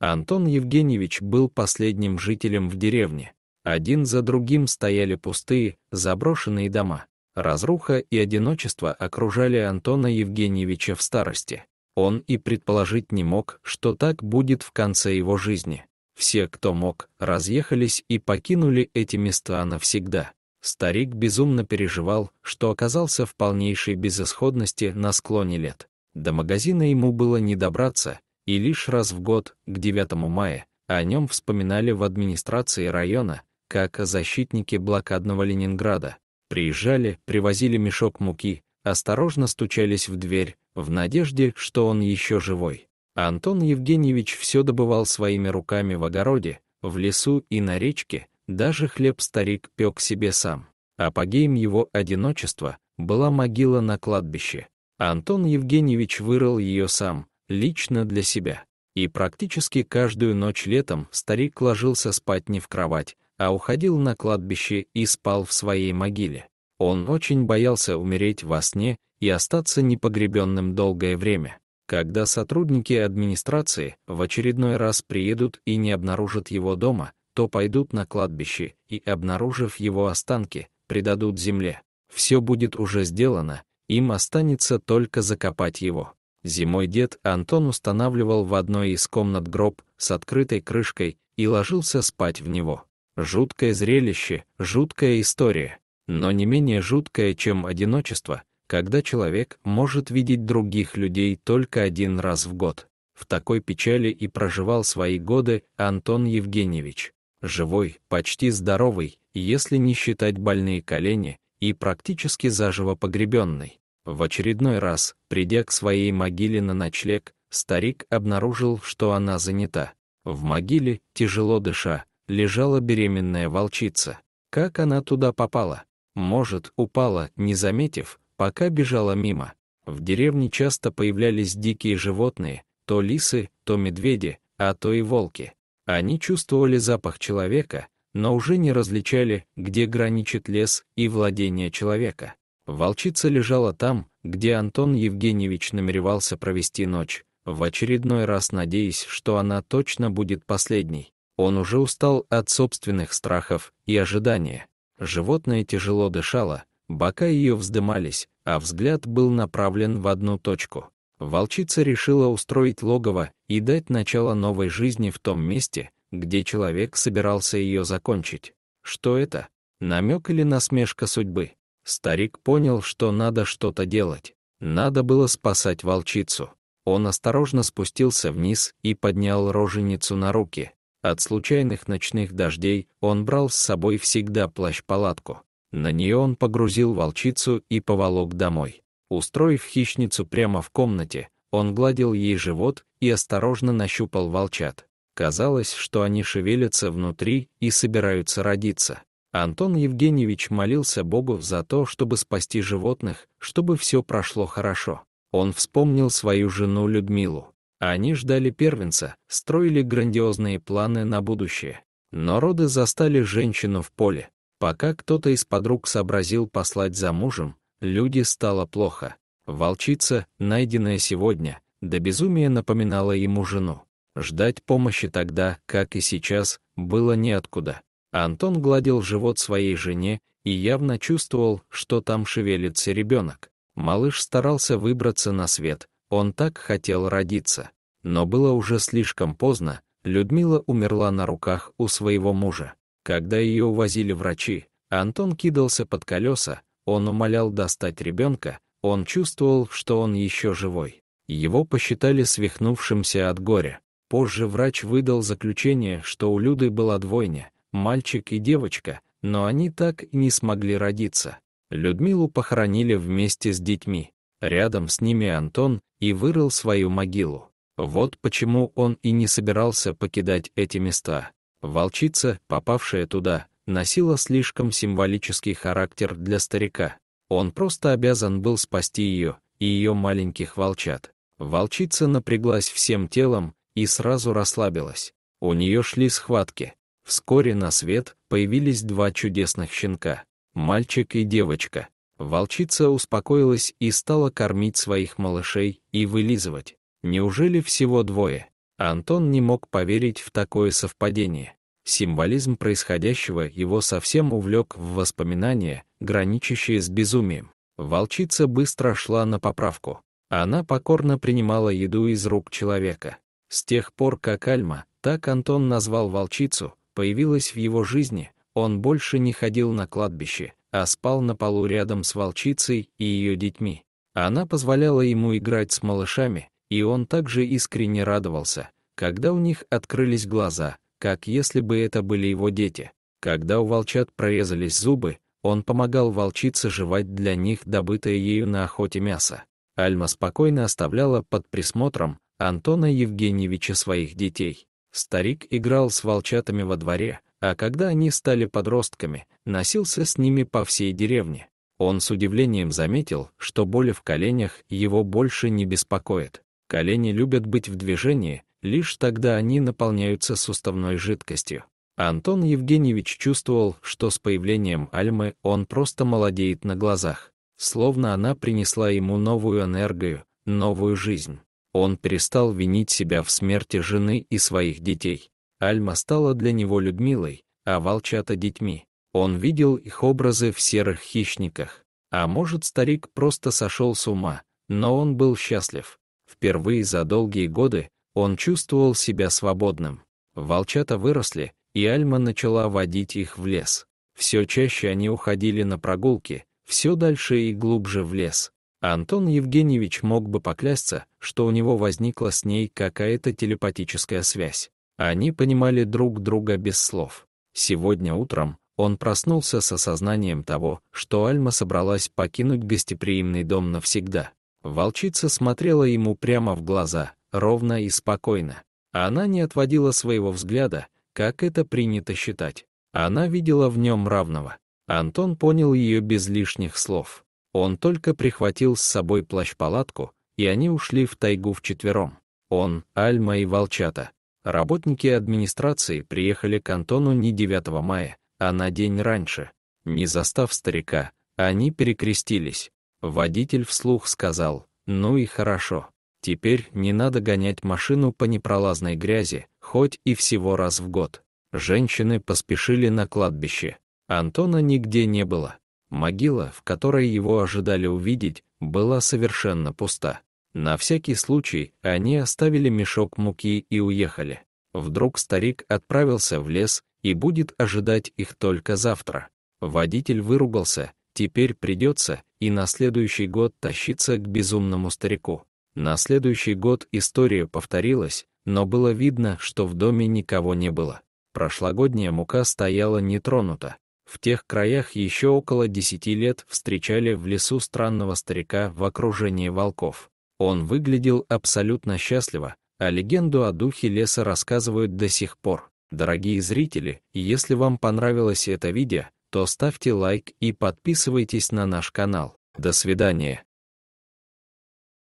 Антон Евгеньевич был последним жителем в деревне. Один за другим стояли пустые, заброшенные дома. Разруха и одиночество окружали Антона Евгеньевича в старости. Он и предположить не мог, что так будет в конце его жизни. Все, кто мог, разъехались и покинули эти места навсегда. Старик безумно переживал, что оказался в полнейшей безысходности на склоне лет. До магазина ему было не добраться, и лишь раз в год, к 9 мая, о нем вспоминали в администрации района, как о защитнике блокадного Ленинграда. Приезжали, привозили мешок муки, осторожно стучались в дверь, в надежде, что он еще живой. Антон Евгеньевич все добывал своими руками в огороде, в лесу и на речке, даже хлеб старик пек себе сам. Апогеем его одиночества была могила на кладбище. Антон Евгеньевич вырыл ее сам, лично для себя. И практически каждую ночь летом старик ложился спать не в кровать, а уходил на кладбище и спал в своей могиле. Он очень боялся умереть во сне и остаться непогребенным долгое время. Когда сотрудники администрации в очередной раз приедут и не обнаружат его дома, то пойдут на кладбище и, обнаружив его останки, предадут земле. Все будет уже сделано, им останется только закопать его. Зимой дед Антон устанавливал в одной из комнат гроб с открытой крышкой и ложился спать в него. Жуткое зрелище, жуткая история, но не менее жуткое, чем одиночество, когда человек может видеть других людей только один раз в год. В такой печали и проживал свои годы Антон Евгеньевич. Живой, почти здоровый, если не считать больные колени, и практически заживо погребенный. В очередной раз, придя к своей могиле на ночлег, старик обнаружил, что она занята. В могиле, тяжело дыша, лежала беременная волчица. Как она туда попала? Может, упала, не заметив, пока бежала мимо. В деревне часто появлялись дикие животные, то лисы, то медведи, а то и волки. Они чувствовали запах человека, но уже не различали, где граничит лес и владение человека. Волчица лежала там, где Антон Евгеньевич намеревался провести ночь, в очередной раз надеясь, что она точно будет последней. Он уже устал от собственных страхов и ожидания. Животное тяжело дышало, бока ее вздымались, а взгляд был направлен в одну точку. Волчица решила устроить логово и дать начало новой жизни в том месте, где человек собирался ее закончить. Что это? Намек или насмешка судьбы? Старик понял, что надо что-то делать. Надо было спасать волчицу. Он осторожно спустился вниз и поднял роженицу на руки. От случайных ночных дождей он брал с собой всегда плащ-палатку. На нее он погрузил волчицу и поволок домой. Устроив хищницу прямо в комнате, он гладил ей живот и осторожно нащупал волчат. Казалось, что они шевелятся внутри и собираются родиться. Антон Евгеньевич молился Богу за то, чтобы спасти животных, чтобы все прошло хорошо. Он вспомнил свою жену Людмилу. Они ждали первенца, строили грандиозные планы на будущее. Но роды застали женщину в поле. Пока кто-то из подруг сообразил послать за мужем, люди стало плохо. Волчица, найденная сегодня, до безумия напоминала ему жену. Ждать помощи тогда, как и сейчас, было неоткуда. Антон гладил живот своей жене и явно чувствовал, что там шевелится ребенок. Малыш старался выбраться на свет, он так хотел родиться. Но было уже слишком поздно, Людмила умерла на руках у своего мужа. Когда ее увозили врачи, Антон кидался под колеса, он умолял достать ребенка, он чувствовал, что он еще живой. Его посчитали свихнувшимся от горя. Позже врач выдал заключение, что у Люды была двойня — мальчик и девочка, но они так и не смогли родиться. Людмилу похоронили вместе с детьми. Рядом с ними Антон и вырыл свою могилу. Вот почему он и не собирался покидать эти места. Волчица, попавшая туда, носила слишком символический характер для старика. Он просто обязан был спасти ее и ее маленьких волчат. Волчица напряглась всем телом и сразу расслабилась. У нее шли схватки. Вскоре на свет появились два чудесных щенка — мальчик и девочка. Волчица успокоилась и стала кормить своих малышей и вылизывать. Неужели всего двое? Антон не мог поверить в такое совпадение. Символизм происходящего его совсем увлек в воспоминания, граничащие с безумием. Волчица быстро шла на поправку. Она покорно принимала еду из рук человека. С тех пор, как Альма, так Антон назвал волчицу, появилась в его жизни, он больше не ходил на кладбище, а спал на полу рядом с волчицей и ее детьми. Она позволяла ему играть с малышами, и он также искренне радовался, когда у них открылись глаза, как если бы это были его дети. Когда у волчат прорезались зубы, он помогал волчице жевать для них добытое ею на охоте мясо. Альма спокойно оставляла под присмотром Антона Евгеньевича своих детей. Старик играл с волчатами во дворе, а когда они стали подростками, носился с ними по всей деревне. Он с удивлением заметил, что боли в коленях его больше не беспокоит. Колени любят быть в движении, лишь тогда они наполняются суставной жидкостью. Антон Евгеньевич чувствовал, что с появлением Альмы он просто молодеет на глазах, словно она принесла ему новую энергию, новую жизнь. Он перестал винить себя в смерти жены и своих детей. Альма стала для него Людмилой, а волчата — детьми. Он видел их образы в серых хищниках. А может, старик просто сошел с ума, но он был счастлив. Впервые за долгие годы он чувствовал себя свободным. Волчата выросли, и Альма начала водить их в лес. Все чаще они уходили на прогулки, все дальше и глубже в лес. Антон Евгеньевич мог бы поклясться, что у него возникла с ней какая-то телепатическая связь. Они понимали друг друга без слов. Сегодня утром он проснулся с осознанием того, что Альма собралась покинуть гостеприимный дом навсегда. Волчица смотрела ему прямо в глаза, ровно и спокойно. Она не отводила своего взгляда, как это принято считать. Она видела в нем равного. Антон понял ее без лишних слов. Он только прихватил с собой плащ-палатку, и они ушли в тайгу вчетвером. Он, Альма и Волчата. Работники администрации приехали к Антону не 9 мая, а на день раньше. Не застав старика, они перекрестились. Водитель вслух сказал, ну и хорошо. Теперь не надо гонять машину по непролазной грязи, хоть и всего раз в год. Женщины поспешили на кладбище. Антона нигде не было. Могила, в которой его ожидали увидеть, была совершенно пуста. На всякий случай они оставили мешок муки и уехали. Вдруг старик отправился в лес и будет ожидать их только завтра. Водитель выругался, теперь придется и на следующий год тащиться к безумному старику. На следующий год история повторилась, но было видно, что в доме никого не было. Прошлогодняя мука стояла нетронута, в тех краях еще около десяти лет встречали в лесу странного старика в окружении волков. Он выглядел абсолютно счастливо, а легенду о духе леса рассказывают до сих пор. Дорогие зрители, если вам понравилось это видео, то ставьте лайк и подписывайтесь на наш канал. До свидания.